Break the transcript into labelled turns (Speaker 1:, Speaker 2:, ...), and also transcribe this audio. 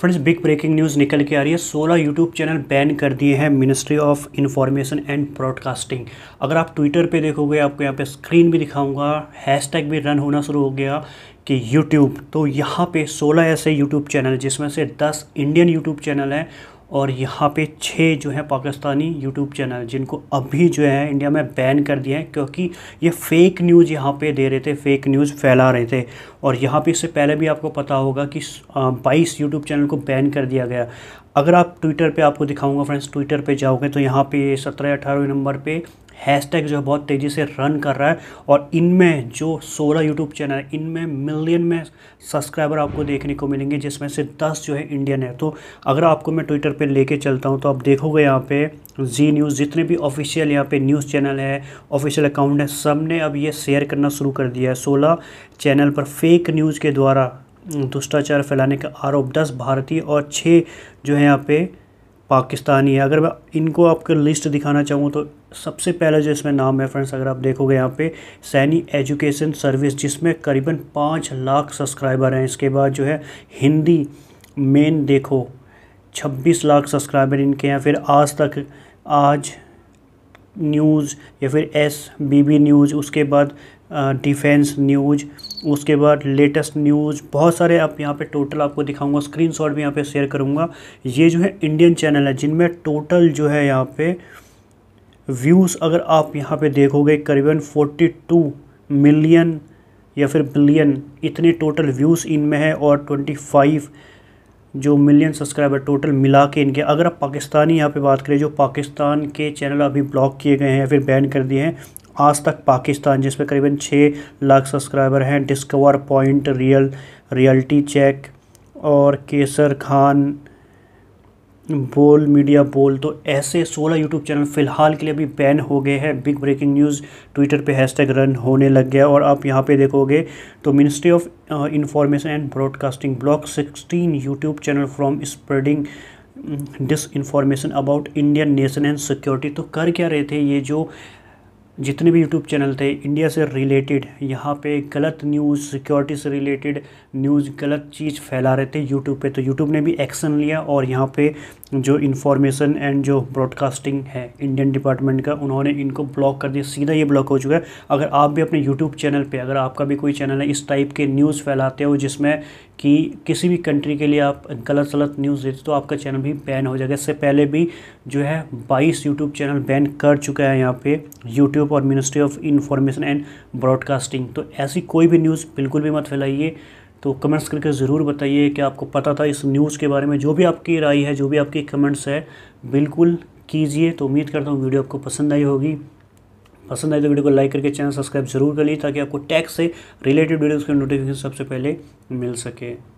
Speaker 1: friends big breaking news निकल के आ रही है सोलह यूट्यूब चैनल बैन कर दिए हैं ministry of information and broadcasting अगर आप ट्विटर पे देखोगे आपको यहाँ पे स्क्रीन भी दिखाऊंगा हैशटैग भी रन होना शुरू हो गया कि यूट्यूब तो यहाँ पे सोलह ऐसे यूट्यूब चैनल जिसमें से दस इंडियन यूट्यूब चैनल हैं और यहाँ पे छः जो है पाकिस्तानी यूट्यूब चैनल जिनको अभी जो है इंडिया में बैन कर दिया है क्योंकि ये फेक न्यूज़ यहाँ पे दे रहे थे फेक न्यूज़ फैला रहे थे और यहाँ पे इससे पहले भी आपको पता होगा कि बाईस यूट्यूब चैनल को बैन कर दिया गया अगर आप ट्विटर पे आपको दिखाऊंगा फ्रेंड्स ट्विटर पे जाओगे तो यहाँ पे सत्रह अठारहवें नंबर पे हैशटैग जो है बहुत तेज़ी से रन कर रहा है और इनमें जो सोलह यूट्यूब चैनल है इनमें मिलियन में सब्सक्राइबर आपको देखने को मिलेंगे जिसमें से दस जो है इंडियन है तो अगर आपको मैं ट्विटर पर लेके चलता हूँ तो आप देखोगे यहाँ पे जी न्यूज़ जितने भी ऑफिशियल यहाँ पे न्यूज़ चैनल है ऑफिशियल अकाउंट है सब ने अब ये शेयर करना शुरू कर दिया है सोलह चैनल पर फेक न्यूज़ के द्वारा दुष्टाचार फैलाने का आरोप दस भारतीय और छः जो है यहाँ पे पाकिस्तानी है अगर मैं इनको आपके लिस्ट दिखाना चाहूँ तो सबसे पहला जो इसमें नाम है फ्रेंड्स अगर आप देखोगे यहाँ पे सैनी एजुकेशन सर्विस जिसमें करीबन पाँच लाख सब्सक्राइबर हैं इसके बाद जो है हिंदी मेन देखो छब्बीस लाख सब्सक्राइबर इनके हैं फिर आज तक आज न्यूज़ या फिर एस बी बी न्यूज़ उसके बाद डिफेंस न्यूज उसके बाद लेटेस्ट न्यूज़ बहुत सारे आप यहाँ पे टोटल आपको दिखाऊंगा स्क्रीनशॉट भी यहाँ पे शेयर करूँगा ये जो है इंडियन चैनल है जिनमें टोटल जो है यहाँ पे व्यूज़ अगर आप यहाँ पे देखोगे करीबन 42 मिलियन या फिर बिलियन इतने टोटल व्यूज़ इनमें है और 25 जो मिलियन सब्सक्राइबर टोटल मिला के इनके अगर आप पाकिस्तानी यहाँ पे बात करें जो पाकिस्तान के चैनल अभी ब्लॉक किए गए हैं या फिर बैन कर दिए हैं आज तक पाकिस्तान जिसमें करीबन छः लाख सब्सक्राइबर हैं discover point real realty check और केसर खान बोल मीडिया बोल तो ऐसे 16 यूट्यूब चैनल फ़िलहाल के लिए अभी बैन हो गए हैं बिग ब्रेकिंग न्यूज़ ट्विटर पे हैशटैग रन होने लग गया और आप यहाँ पे देखोगे तो ministry of information and broadcasting block 16 YouTube channel from spreading disinformation about Indian nation and security तो कर क्या रहे थे ये जो जितने भी यूट्यूब चैनल थे इंडिया से रिलेटेड यहाँ पे गलत न्यूज़ सिक्योरिटी से रिलेटेड न्यूज़ गलत चीज़ फैला रहे थे यूट्यूब पे तो यूट्यूब ने भी एक्शन लिया और यहाँ पे जो इन्फॉर्मेशन एंड जो ब्रॉडकास्टिंग है इंडियन डिपार्टमेंट का उन्होंने इनको ब्लॉक कर दिया सीधा ये ब्लॉक हो चुका है अगर आप भी अपने यूट्यूब चैनल पे अगर आपका भी कोई चैनल है इस टाइप के न्यूज़ फैलाते हो जिसमें कि किसी भी कंट्री के लिए आप गलत सलत न्यूज़ देते तो आपका चैनल भी बैन हो जाएगा इससे पहले भी जो है बाईस यूट्यूब चैनल बैन कर चुका है यहाँ पे यूट्यूब और ministry of information and broadcasting तो ऐसी कोई भी न्यूज़ बिल्कुल भी मत फैलाइए तो कमेंट्स करके ज़रूर बताइए कि आपको पता था इस न्यूज़ के बारे में जो भी आपकी राय है जो भी आपकी कमेंट्स है बिल्कुल कीजिए तो उम्मीद करता हूँ वीडियो आपको पसंद आई होगी पसंद आए तो वीडियो को लाइक करके चैनल सब्सक्राइब जरूर कर लिए ताकि आपको टैक्स से रिलेटेड वीडियोज़ के नोटिफिकेशन सबसे पहले मिल सके